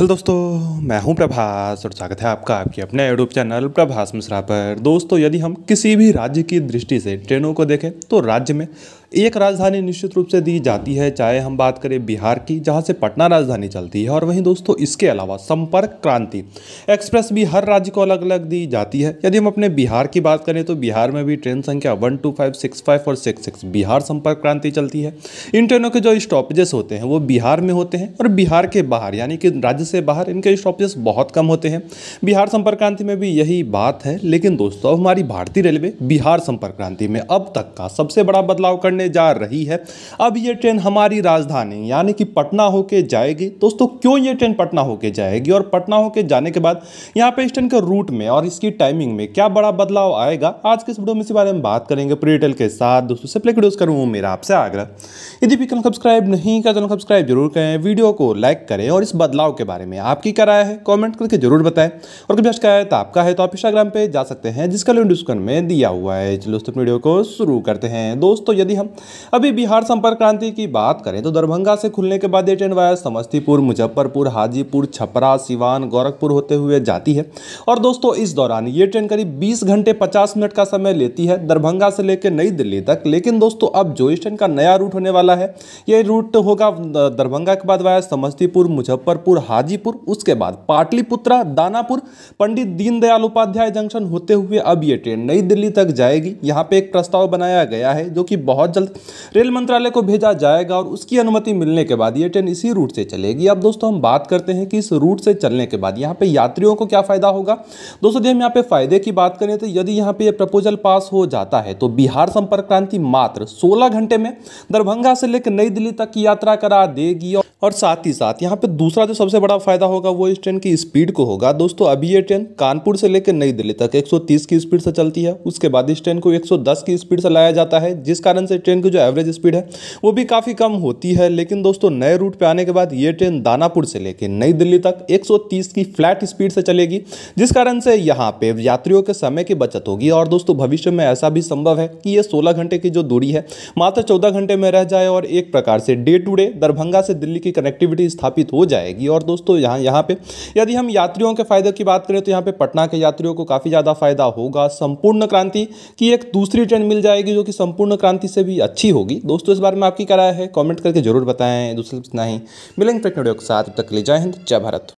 hello दोस्तों मैं हूं प्रभास और स्वागत है आपका आपके अपने यूट्यूब चैनल प्रभास मिश्रा पर दोस्तों यदि हम किसी भी राज्य की दृष्टि से ट्रेनों को देखें तो राज्य में एक राजधानी निश्चित रूप से दी जाती है चाहे हम बात करें बिहार की जहां से पटना राजधानी चलती है और वहीं दोस्तों इसके अलावा संपर्क क्रांति एक्सप्रेस भी हर राज्य को अलग अलग दी जाती है यदि हम अपने बिहार की बात करें तो बिहार में भी ट्रेन संख्या one two five six five और सिक्स सिक्स बिहार संपर्क क्रांति चलती है इन ट्रेनों के जो स्टॉपेजेस होते हैं वो बिहार में होते हैं और बिहार के बाहर यानी कि राज्य से बाहर इनके स्टॉपेज बहुत कम होते हैं बिहार संपर्क क्रांति में भी यही बात है लेकिन दोस्तों हमारी भारतीय रेलवे बिहार संपर्क क्रांति में अब तक का सबसे बड़ा बदलाव करने जा रही है अब ये ट्रेन हमारी राजधानी यानी कि पटना होके जाएगी दोस्तों क्यों ये ट्रेन पटना होके जाएगी और पटना होके जाने के बाद यहाँ पे इस ट्रेन के रूट में और इसकी टाइमिंग में क्या बड़ा बदलाव आएगा आज के इस वीडियो में इसी बारे में बात करेंगे पूरी के साथ दोस्तों से प्ले वीडियोज करूँ मेरा आपसे आग्रह यदि भी चैनल सब्सक्राइब नहीं कर चैनल सब्सक्राइब जरूर करें वीडियो को लाइक करें और इस बदलाव के बारे बारे में आपकी क्या राय है कमेंट करके जरूर बताएं और कभी अच्छा है तो आपका है तो आप इंस्टाग्राम पे जा सकते हैं जिसका लिंक डिस्क्रिप्शन में दिया हुआ है चलो दोस्तों वीडियो को शुरू करते हैं दोस्तों यदि हम अभी बिहार संपर्क क्रांति की बात करें तो दरभंगा से खुलने के बाद ये ट्रेन वाया समस्तीपुर मुजफ्फरपुर हाजीपुर छपरा सिवान गोरखपुर होते हुए जाती है और दोस्तों इस दौरान ये ट्रेन करीब बीस घंटे पचास मिनट का समय लेती है दरभंगा से लेकर नई दिल्ली तक लेकिन दोस्तों अब जो इस ट्रेन का नया रूट होने वाला है ये रूट होगा दरभंगा के बाद वाया समस्तीपुर मुजफ्फरपुर गाजीपुर उसके बाद पाटलिपुत्रा दानापुर पंडित दीनदयाल उपाध्याय जंक्शन होते हुए अब ये ट्रेन नई दिल्ली तक जाएगी यहाँ पे एक प्रस्ताव बनाया गया है जो कि बहुत जल्द रेल मंत्रालय को भेजा जाएगा और उसकी अनुमति मिलने के बाद ये ट्रेन इसी रूट से चलेगी अब दोस्तों हम बात करते हैं कि इस रूट से चलने के बाद यहाँ पर यात्रियों को क्या फ़ायदा होगा दोस्तों यदि हम यहाँ पर फ़ायदे की बात करें तो यदि यहाँ पर यह प्रपोजल पास हो जाता है तो बिहार संपर्क क्रांति मात्र सोलह घंटे में दरभंगा से लेकर नई दिल्ली तक की यात्रा करा देगी और साथ ही साथ यहाँ पे दूसरा जो सबसे बड़ा बड़ा फायदा होगा वो इस ट्रेन की स्पीड को होगा दोस्तों अभी ये ट्रेन कानपुर से लेकर नई दिल्ली तक 130 की स्पीड से चलती है उसके बाद इस ट्रेन को 110 की स्पीड से लाया जाता है जिस कारण से ट्रेन की जो एवरेज स्पीड है वो भी काफ़ी कम होती है लेकिन दोस्तों नए रूट पर आने के बाद ये ट्रेन दानापुर से लेकर नई दिल्ली तक एक की फ्लैट स्पीड से चलेगी जिस कारण से यहाँ पे यात्रियों के समय की बचत होगी और दोस्तों भविष्य में ऐसा भी संभव है कि ये सोलह घंटे की जो दूरी है मात्र चौदह घंटे में रह जाए और एक प्रकार से डे टू डे दरभंगा से दिल्ली की कनेक्टिविटी स्थापित हो जाएगी और दोस्तों दोस्तों यहाँ यहाँ पे यदि हम यात्रियों के फायदे की बात करें तो यहाँ पे पटना के यात्रियों को काफ़ी ज़्यादा फायदा होगा संपूर्ण क्रांति की एक दूसरी ट्रेन मिल जाएगी जो कि संपूर्ण क्रांति से भी अच्छी होगी दोस्तों इस बारे में आपकी क्या राय है कॉमेंट करके जरूर बताएं दूसरे इतना ही मिलेंगे वीडियो के साथ तक ले जय हिंद जय भारत